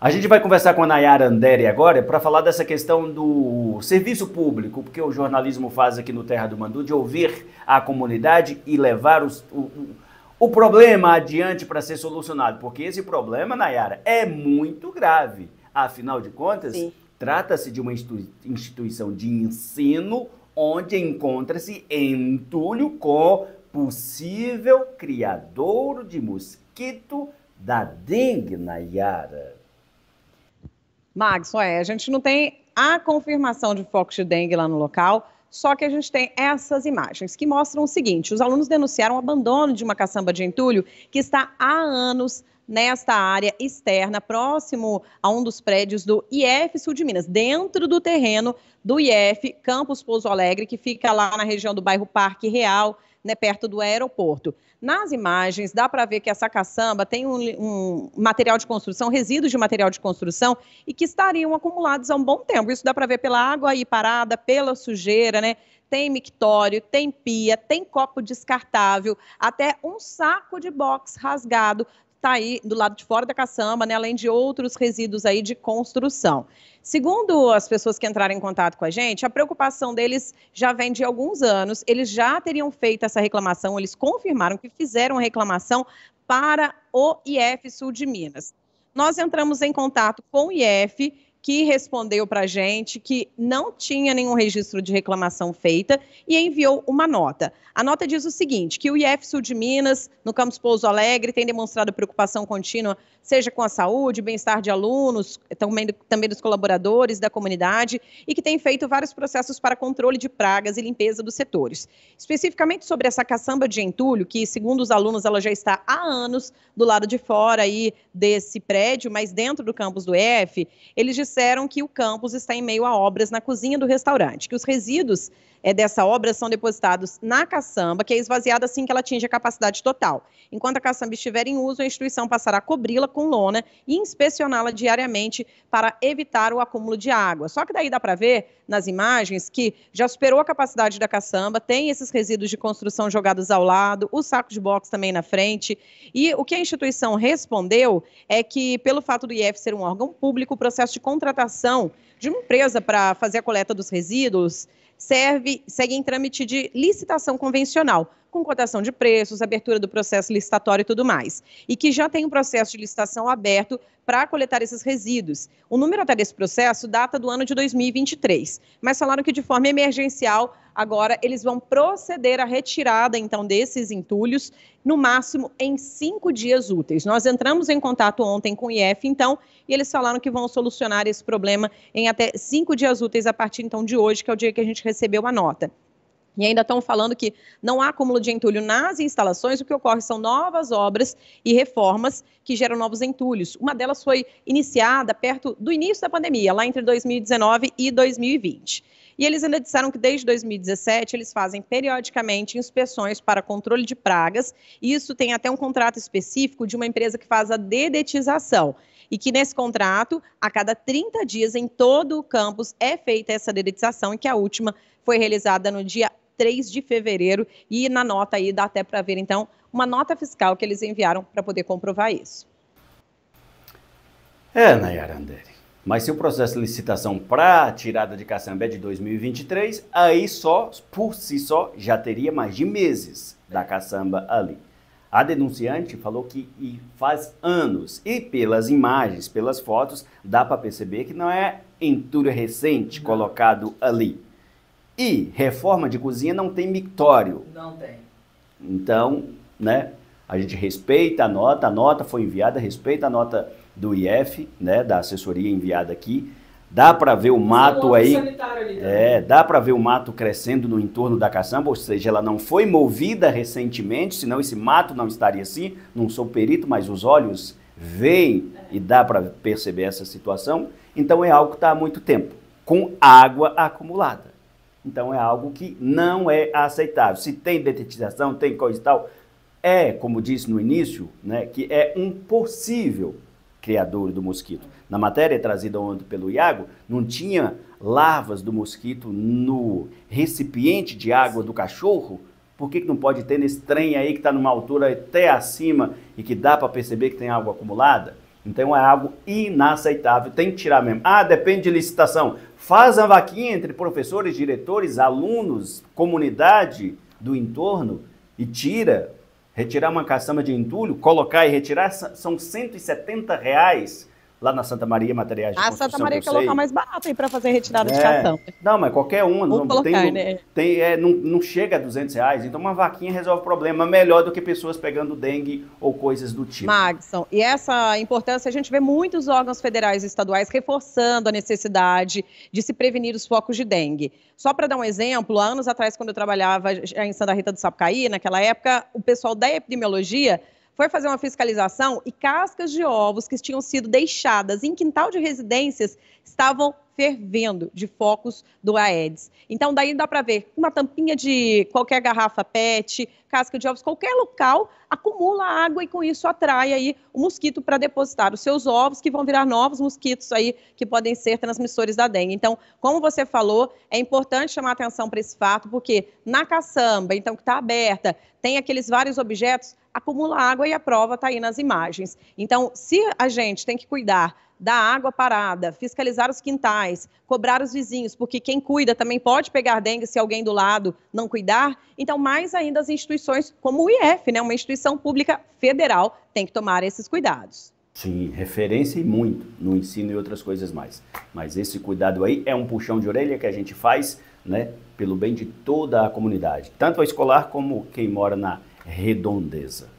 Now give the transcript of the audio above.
A gente vai conversar com a Nayara Andere agora para falar dessa questão do serviço público, porque o jornalismo faz aqui no Terra do Mandu, de ouvir a comunidade e levar os, o, o problema adiante para ser solucionado. Porque esse problema, Nayara, é muito grave. Afinal de contas, trata-se de uma instituição de ensino onde encontra-se entulho com possível criador de mosquito da dengue, Nayara só é a gente não tem a confirmação de focos de dengue lá no local, só que a gente tem essas imagens que mostram o seguinte: os alunos denunciaram o abandono de uma caçamba de entulho que está há anos nesta área externa, próximo a um dos prédios do IF Sul de Minas, dentro do terreno do IF Campus Pouso Alegre, que fica lá na região do bairro Parque Real, né, perto do aeroporto. Nas imagens, dá para ver que essa caçamba tem um, um, material de construção, resíduos de material de construção, e que estariam acumulados há um bom tempo. Isso dá para ver pela água aí parada, pela sujeira, né? Tem mictório, tem pia, tem copo descartável, até um saco de box rasgado está aí do lado de fora da caçamba, né, além de outros resíduos aí de construção. Segundo as pessoas que entraram em contato com a gente, a preocupação deles já vem de alguns anos. Eles já teriam feito essa reclamação, eles confirmaram que fizeram a reclamação para o IF Sul de Minas. Nós entramos em contato com o IF que respondeu para a gente que não tinha nenhum registro de reclamação feita e enviou uma nota. A nota diz o seguinte: que o IEF Sul de Minas, no campus Pouso Alegre, tem demonstrado preocupação contínua, seja com a saúde, bem-estar de alunos, também, também dos colaboradores da comunidade, e que tem feito vários processos para controle de pragas e limpeza dos setores. Especificamente sobre essa caçamba de entulho, que, segundo os alunos, ela já está há anos do lado de fora aí desse prédio, mas dentro do campus do IEF, eles disseram disseram que o campus está em meio a obras na cozinha do restaurante, que os resíduos é, dessa obra são depositados na caçamba, que é esvaziada assim que ela atinge a capacidade total. Enquanto a caçamba estiver em uso, a instituição passará a cobri-la com lona e inspecioná-la diariamente para evitar o acúmulo de água. Só que daí dá para ver nas imagens que já superou a capacidade da caçamba, tem esses resíduos de construção jogados ao lado, o saco de box também na frente. E o que a instituição respondeu é que, pelo fato do IEF ser um órgão público, o processo de contratação de uma empresa para fazer a coleta dos resíduos serve, segue em trâmite de licitação convencional, com cotação de preços, abertura do processo licitatório e tudo mais. E que já tem um processo de licitação aberto para coletar esses resíduos. O número até desse processo data do ano de 2023, mas falaram que de forma emergencial Agora, eles vão proceder à retirada, então, desses entulhos, no máximo em cinco dias úteis. Nós entramos em contato ontem com o IEF, então, e eles falaram que vão solucionar esse problema em até cinco dias úteis, a partir, então, de hoje, que é o dia que a gente recebeu a nota. E ainda estão falando que não há acúmulo de entulho nas instalações, o que ocorre são novas obras e reformas que geram novos entulhos. Uma delas foi iniciada perto do início da pandemia, lá entre 2019 e 2020. E eles ainda disseram que desde 2017 eles fazem periodicamente inspeções para controle de pragas. E isso tem até um contrato específico de uma empresa que faz a dedetização e que nesse contrato, a cada 30 dias em todo o campus é feita essa dedetização e que a última foi realizada no dia 3 de fevereiro e na nota aí dá até para ver então uma nota fiscal que eles enviaram para poder comprovar isso. É, Nayara Andere. Mas se o processo de licitação para tirada de caçamba é de 2023, aí só, por si só, já teria mais de meses da caçamba ali. A denunciante falou que faz anos e pelas imagens, pelas fotos, dá para perceber que não é entulho recente não. colocado ali. E reforma de cozinha não tem mictório. Não tem. Então, né? A gente respeita a nota, a nota foi enviada, respeita a nota do IF, né, da assessoria enviada aqui. Dá para ver o mato aí. É, dá para ver o mato crescendo no entorno da caçamba, ou seja, ela não foi movida recentemente, senão esse mato não estaria assim. Não sou perito, mas os olhos veem é. e dá para perceber essa situação. Então é algo que está há muito tempo, com água acumulada. Então é algo que não é aceitável. Se tem detetização, tem coisa e tal, é, como disse no início, né, que é um possível criador do mosquito. Na matéria trazida ontem pelo Iago, não tinha larvas do mosquito no recipiente de água do cachorro? Por que, que não pode ter nesse trem aí que está numa altura até acima e que dá para perceber que tem água acumulada? Então é algo inaceitável, tem que tirar mesmo. Ah, depende de licitação. Faz a vaquinha entre professores, diretores, alunos, comunidade do entorno e tira Retirar uma caçamba de entulho, colocar e retirar são 170 reais lá na Santa Maria Materiais de a Construção. A Santa Maria que é o local mais barato aí para fazer retirada é. de cartão. Não, mas qualquer um. Não, colocar, tem, né? tem, é, não, não chega a 200 reais, então uma vaquinha resolve o problema melhor do que pessoas pegando dengue ou coisas do tipo. Magson, e essa importância a gente vê muitos órgãos federais e estaduais reforçando a necessidade de se prevenir os focos de dengue. Só para dar um exemplo, há anos atrás, quando eu trabalhava em Santa Rita do Sapucaí, naquela época, o pessoal da epidemiologia foi fazer uma fiscalização e cascas de ovos que tinham sido deixadas em quintal de residências estavam fervendo de focos do Aedes. Então, daí dá para ver uma tampinha de qualquer garrafa PET, casca de ovos, qualquer local acumula água e com isso atrai aí o mosquito para depositar os seus ovos, que vão virar novos mosquitos aí que podem ser transmissores da dengue. Então, como você falou, é importante chamar atenção para esse fato, porque na caçamba, então que está aberta, tem aqueles vários objetos, acumula água e a prova está aí nas imagens. Então, se a gente tem que cuidar da água parada, fiscalizar os quintais, cobrar os vizinhos, porque quem cuida também pode pegar dengue se alguém do lado não cuidar. Então, mais ainda as instituições como o IF, né, uma instituição pública federal, tem que tomar esses cuidados. Sim, referência e muito no ensino e outras coisas mais. Mas esse cuidado aí é um puxão de orelha que a gente faz, né, pelo bem de toda a comunidade, tanto a escolar como quem mora na redondeza.